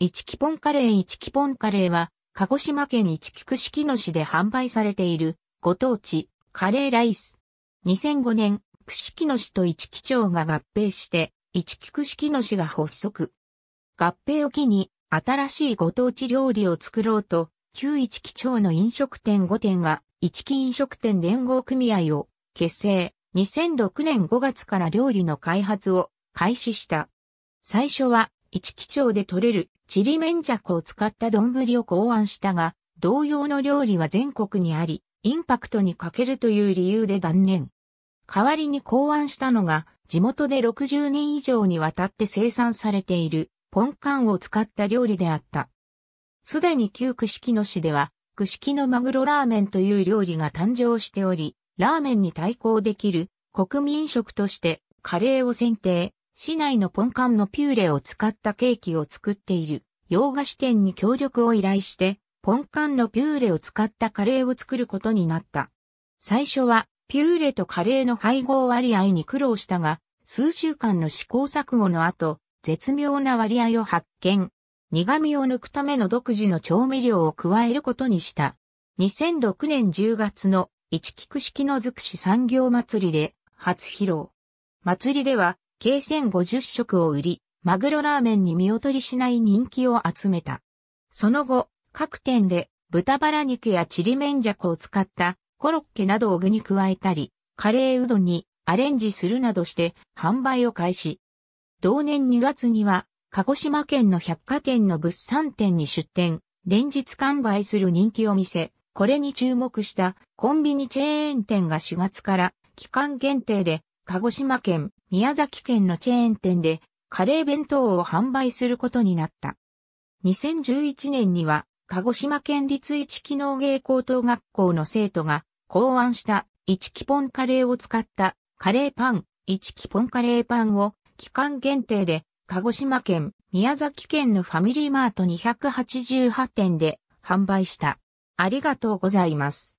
一木ポンカレー一木ポンカレーは、鹿児島県一木串木野市で販売されている、ご当地、カレーライス。2005年、串木野市と一木町が合併して、一木串木野市が発足。合併を機に、新しいご当地料理を作ろうと、旧一木町の飲食店5店が、一木飲食店連合組合を結成。2006年5月から料理の開発を開始した。最初は、一木町で採れるちりめんじゃこを使った丼を考案したが、同様の料理は全国にあり、インパクトに欠けるという理由で断念。代わりに考案したのが、地元で60年以上にわたって生産されている、ポンカンを使った料理であった。すでに旧九式の市では、九式のマグロラーメンという料理が誕生しており、ラーメンに対抗できる国民食としてカレーを選定、市内のポンカンのピューレを使ったケーキを作っている洋菓子店に協力を依頼して、ポンカンのピューレを使ったカレーを作ることになった。最初は、ピューレとカレーの配合割合に苦労したが、数週間の試行錯誤の後、絶妙な割合を発見。苦味を抜くための独自の調味料を加えることにした。2006年10月の一菊式の尽くし産業祭りで初披露。祭りでは計1050食を売り、マグロラーメンに見劣りしない人気を集めた。その後、各店で豚バラ肉やチリメンじゃこを使ったコロッケなどを具に加えたり、カレーうどんにアレンジするなどして販売を開始。同年2月には、鹿児島県の百貨店の物産店に出店、連日完売する人気お店、これに注目したコンビニチェーン店が4月から期間限定で鹿児島県宮崎県のチェーン店でカレー弁当を販売することになった。2011年には鹿児島県立一機農芸高等学校の生徒が考案した一木ポンカレーを使ったカレーパン、一木ポンカレーパンを期間限定で鹿児島県、宮崎県のファミリーマート288店で販売した。ありがとうございます。